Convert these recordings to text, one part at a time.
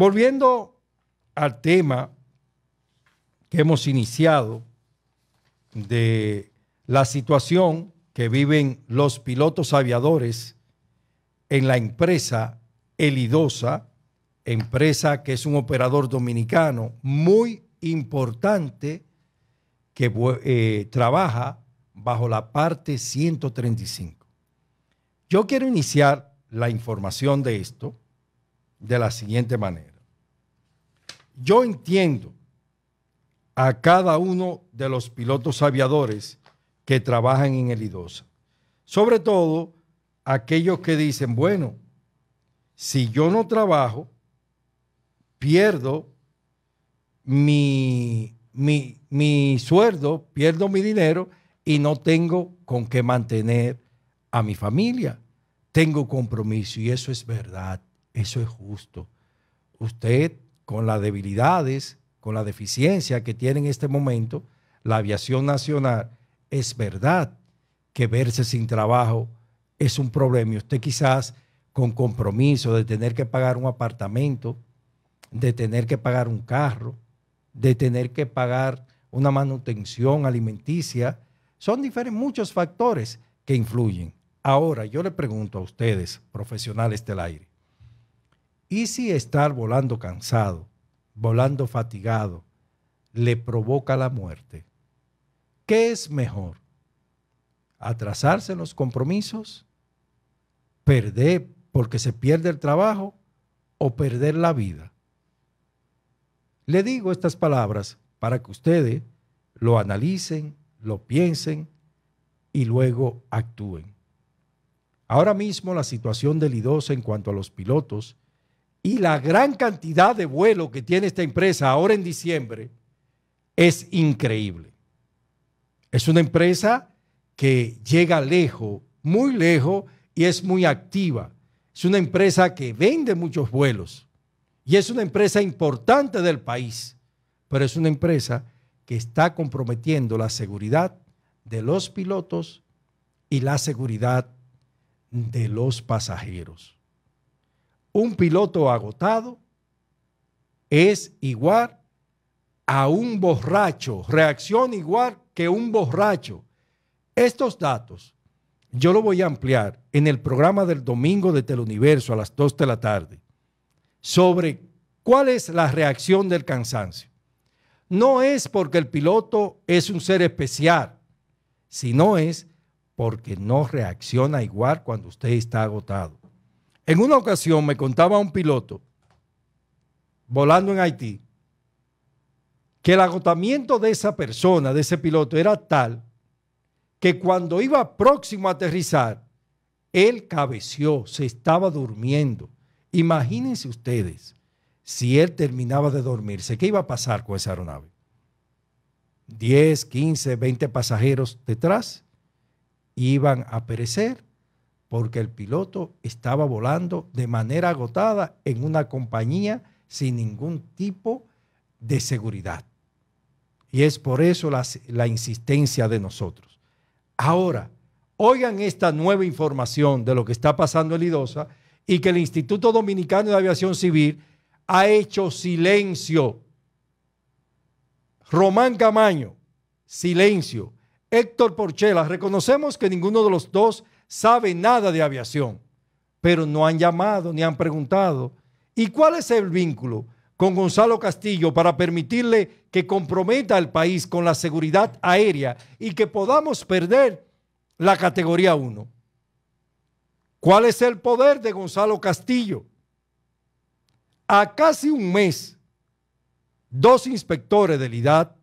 Volviendo al tema que hemos iniciado de la situación que viven los pilotos aviadores en la empresa Elidosa, empresa que es un operador dominicano muy importante que eh, trabaja bajo la parte 135. Yo quiero iniciar la información de esto de la siguiente manera. Yo entiendo a cada uno de los pilotos aviadores que trabajan en el IDOSA. Sobre todo aquellos que dicen, bueno, si yo no trabajo, pierdo mi, mi, mi sueldo, pierdo mi dinero y no tengo con qué mantener a mi familia. Tengo compromiso y eso es verdad, eso es justo. Usted con las debilidades, con la deficiencia que tiene en este momento la aviación nacional, es verdad que verse sin trabajo es un problema. Y usted quizás con compromiso de tener que pagar un apartamento, de tener que pagar un carro, de tener que pagar una manutención alimenticia, son diferentes muchos factores que influyen. Ahora, yo le pregunto a ustedes, profesionales del aire, y si estar volando cansado, volando fatigado, le provoca la muerte, ¿qué es mejor? ¿Atrasarse en los compromisos? ¿Perder porque se pierde el trabajo o perder la vida? Le digo estas palabras para que ustedes lo analicen, lo piensen y luego actúen. Ahora mismo la situación del en cuanto a los pilotos y la gran cantidad de vuelos que tiene esta empresa ahora en diciembre es increíble. Es una empresa que llega lejos, muy lejos, y es muy activa. Es una empresa que vende muchos vuelos y es una empresa importante del país, pero es una empresa que está comprometiendo la seguridad de los pilotos y la seguridad de los pasajeros un piloto agotado es igual a un borracho, reacción igual que un borracho. Estos datos yo los voy a ampliar en el programa del domingo de Teleuniverso a las 2 de la tarde sobre cuál es la reacción del cansancio. No es porque el piloto es un ser especial, sino es porque no reacciona igual cuando usted está agotado. En una ocasión me contaba un piloto volando en Haití que el agotamiento de esa persona, de ese piloto, era tal que cuando iba próximo a aterrizar, él cabeció, se estaba durmiendo. Imagínense ustedes, si él terminaba de dormirse, ¿qué iba a pasar con esa aeronave? 10, 15, 20 pasajeros detrás iban a perecer porque el piloto estaba volando de manera agotada en una compañía sin ningún tipo de seguridad. Y es por eso la, insistencia de nosotros. Ahora, oigan esta nueva información de lo que está pasando en Lidosa y que el Instituto Dominicano de Aviación Civil ha hecho silencio. Román Camaño, silencio. Héctor Porchela, reconocemos que ninguno de los dos sabe nada de aviación, pero no han llamado ni han preguntado. ¿Y cuál es el vínculo con Gonzalo Castillo para permitirle que comprometa al país con la seguridad aérea y que podamos perder la categoría 1? ¿Cuál es el poder de Gonzalo Castillo? A casi un mes, dos inspectores del IDAT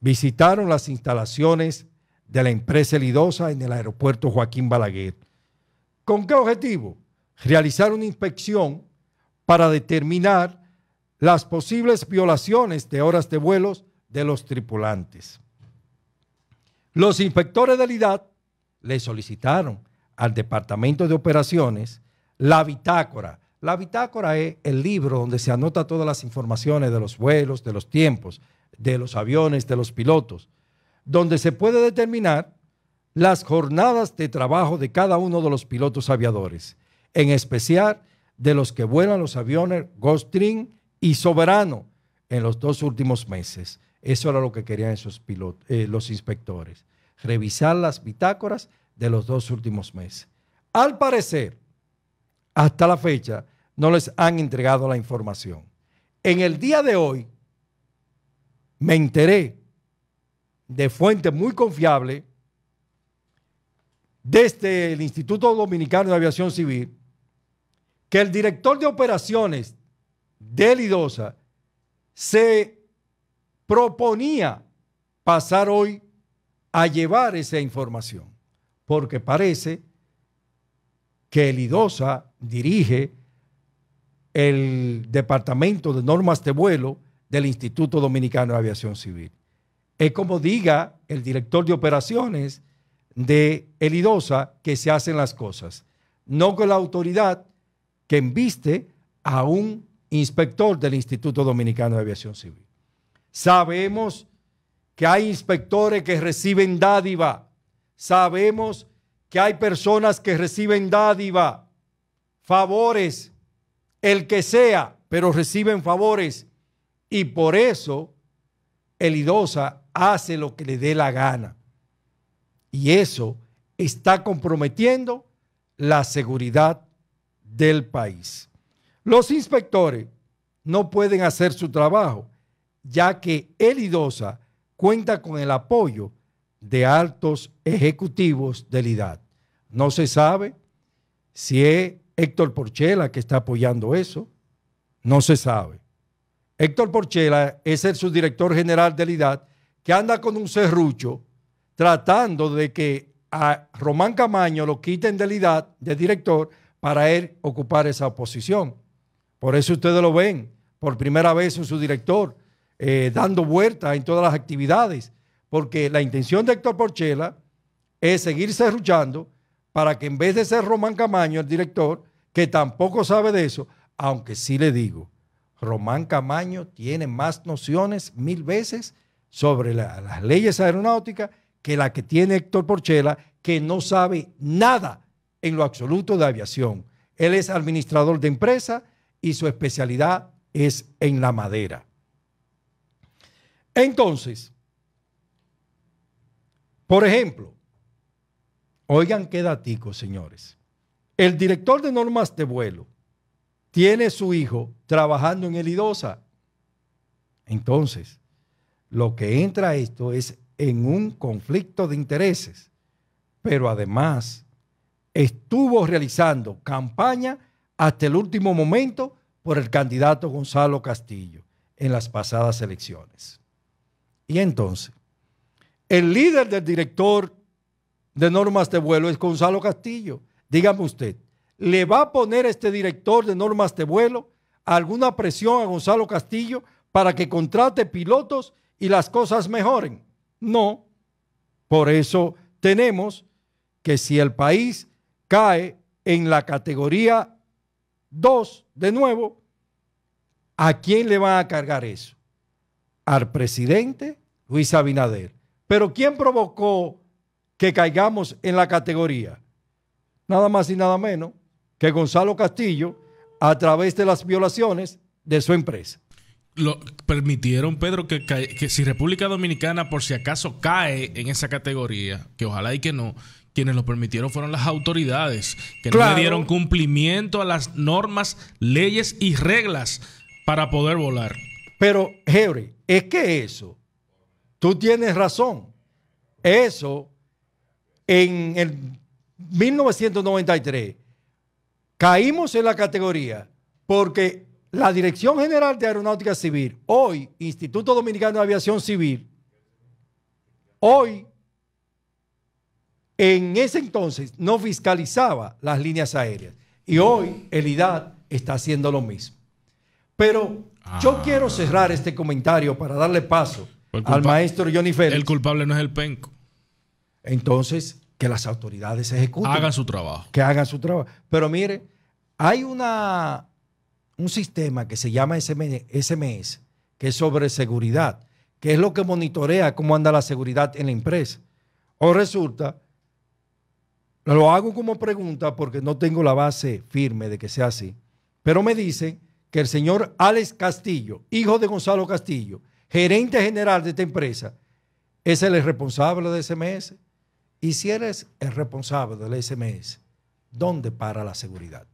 visitaron las instalaciones de la empresa LIDOSA en el aeropuerto Joaquín Balaguer. ¿Con qué objetivo? Realizar una inspección para determinar las posibles violaciones de horas de vuelos de los tripulantes. Los inspectores la IDAT le solicitaron al Departamento de Operaciones la bitácora. La bitácora es el libro donde se anota todas las informaciones de los vuelos, de los tiempos, de los aviones, de los pilotos donde se puede determinar las jornadas de trabajo de cada uno de los pilotos aviadores, en especial de los que vuelan los aviones Gulfstream y Soberano en los dos últimos meses. Eso era lo que querían pilotos, eh, los inspectores, revisar las bitácoras de los dos últimos meses. Al parecer, hasta la fecha, no les han entregado la información. En el día de hoy, me enteré de fuente muy confiable desde el Instituto Dominicano de Aviación Civil que el director de operaciones del Idosa se proponía pasar hoy a llevar esa información, porque parece que Idosa dirige el Departamento de Normas de Vuelo del Instituto Dominicano de Aviación Civil es como diga el director de operaciones de Elidosa que se hacen las cosas, no con la autoridad que enviste a un inspector del Instituto Dominicano de Aviación Civil. Sabemos que hay inspectores que reciben dádiva, sabemos que hay personas que reciben dádiva, favores, el que sea, pero reciben favores. Y por eso, Elidosa hace lo que le dé la gana. Y eso está comprometiendo la seguridad del país. Los inspectores no pueden hacer su trabajo, ya que el IDOSA cuenta con el apoyo de altos ejecutivos de IDAD. No se sabe si es Héctor Porchela que está apoyando eso, no se sabe. Héctor Porchela es el subdirector general de IDAD que anda con un serrucho tratando de que a Román Camaño lo quiten de, edad de director para él ocupar esa posición. Por eso ustedes lo ven por primera vez en su director, eh, dando vueltas en todas las actividades, porque la intención de Héctor Porchela es seguir serruchando para que en vez de ser Román Camaño el director, que tampoco sabe de eso, aunque sí le digo, Román Camaño tiene más nociones mil veces sobre las leyes aeronáuticas que la que tiene Héctor Porchela, que no sabe nada en lo absoluto de aviación. Él es administrador de empresa y su especialidad es en la madera. Entonces, por ejemplo, oigan qué datico, señores. El director de normas de vuelo tiene su hijo trabajando en el IDOSA. Entonces, lo que entra esto es en un conflicto de intereses, pero además estuvo realizando campaña hasta el último momento por el candidato Gonzalo Castillo en las pasadas elecciones. Y entonces, el líder del director de normas de vuelo es Gonzalo Castillo. Dígame usted, ¿le va a poner este director de normas de vuelo alguna presión a Gonzalo Castillo para que contrate pilotos y las cosas mejoren. No, por eso tenemos que si el país cae en la categoría 2 de nuevo, ¿a quién le van a cargar eso? Al presidente Luis Abinader. Pero ¿quién provocó que caigamos en la categoría? Nada más y nada menos que Gonzalo Castillo a través de las violaciones de su empresa lo permitieron, Pedro, que, si República Dominicana por si acaso cae en esa categoría, que ojalá y que no, quienes lo permitieron fueron las autoridades, que no le dieron cumplimiento a las normas, leyes y reglas para poder volar. Pero, Henry, es que eso, tú tienes razón, eso en el 1993 caímos en la categoría porque la Dirección General de Aeronáutica Civil, hoy Instituto Dominicano de Aviación Civil, hoy en ese entonces no fiscalizaba las líneas aéreas y hoy el IDAT está haciendo lo mismo. Pero yo ah. quiero cerrar este comentario para darle paso pues al maestro Johnny Félix. El culpable no es el penco. Entonces, que las autoridades ejecuten. Hagan su trabajo. Que hagan su trabajo. Pero mire, hay una un sistema que se llama SMS, que es sobre seguridad, que es lo que monitorea cómo anda la seguridad en la empresa. O resulta, lo hago como pregunta porque no tengo la base firme de que sea así, pero me dicen que el señor Alex Castillo, hijo de Gonzalo Castillo, gerente general de esta empresa, es el responsable de SMS. Y si eres el responsable del SMS, ¿dónde para la seguridad?